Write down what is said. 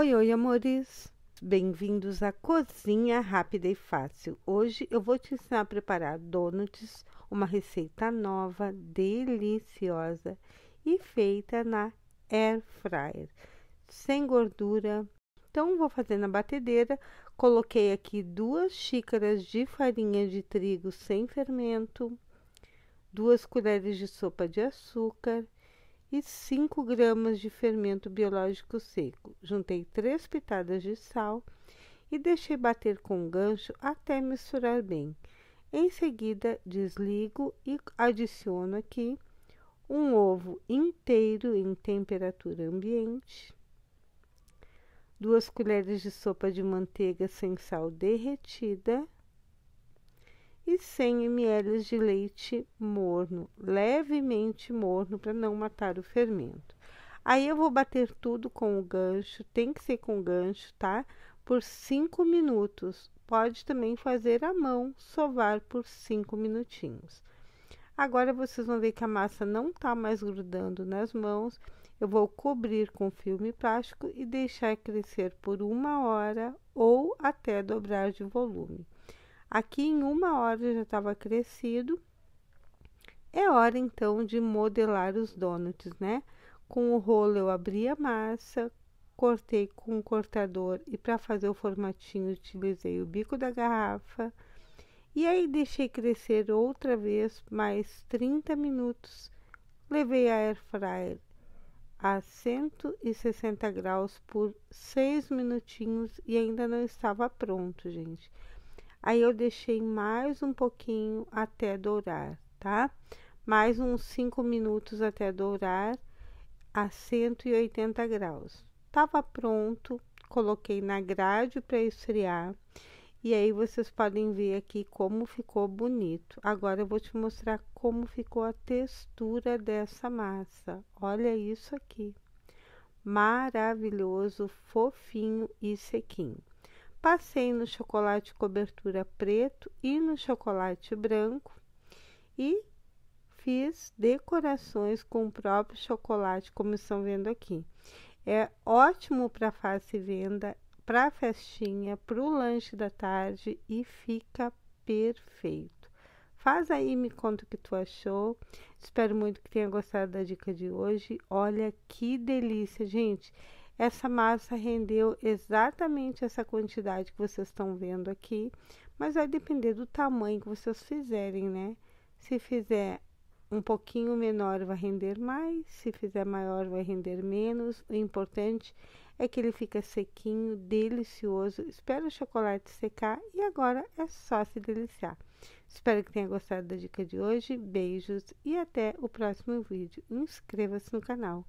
Oi, oi, amores! Bem-vindos à Cozinha Rápida e Fácil. Hoje eu vou te ensinar a preparar donuts, uma receita nova, deliciosa e feita na air fryer, sem gordura. Então, vou fazer na batedeira. Coloquei aqui duas xícaras de farinha de trigo sem fermento, duas colheres de sopa de açúcar e 5 gramas de fermento biológico seco. Juntei 3 pitadas de sal e deixei bater com um gancho até misturar bem. Em seguida, desligo e adiciono aqui um ovo inteiro em temperatura ambiente, duas colheres de sopa de manteiga sem sal derretida e 100 ml de leite morno, levemente morno, para não matar o fermento. Aí eu vou bater tudo com o gancho, tem que ser com gancho, tá? Por 5 minutos. Pode também fazer à mão, sovar por 5 minutinhos. Agora vocês vão ver que a massa não tá mais grudando nas mãos. Eu vou cobrir com filme plástico e deixar crescer por uma hora ou até dobrar de volume. Aqui em uma hora já estava crescido. É hora então de modelar os donuts, né? Com o rolo eu abri a massa, cortei com um cortador e para fazer o formatinho utilizei o bico da garrafa. E aí deixei crescer outra vez mais 30 minutos. Levei a air fryer a 160 graus por 6 minutinhos e ainda não estava pronto, gente. Aí eu deixei mais um pouquinho até dourar, tá? Mais uns 5 minutos até dourar a 180 graus. Tava pronto, coloquei na grade para esfriar. E aí vocês podem ver aqui como ficou bonito. Agora eu vou te mostrar como ficou a textura dessa massa. Olha isso aqui. Maravilhoso, fofinho e sequinho. Passei no chocolate cobertura preto e no chocolate branco e fiz decorações com o próprio chocolate, como estão vendo aqui. É ótimo para face venda, para festinha, para o lanche da tarde e fica perfeito. Faz aí, me conta o que tu achou. Espero muito que tenha gostado da dica de hoje. Olha que delícia, gente. Essa massa rendeu exatamente essa quantidade que vocês estão vendo aqui, mas vai depender do tamanho que vocês fizerem, né? Se fizer um pouquinho menor, vai render mais, se fizer maior, vai render menos. O importante é que ele fica sequinho, delicioso. Espero o chocolate secar e agora é só se deliciar. Espero que tenha gostado da dica de hoje. Beijos e até o próximo vídeo. Inscreva-se no canal.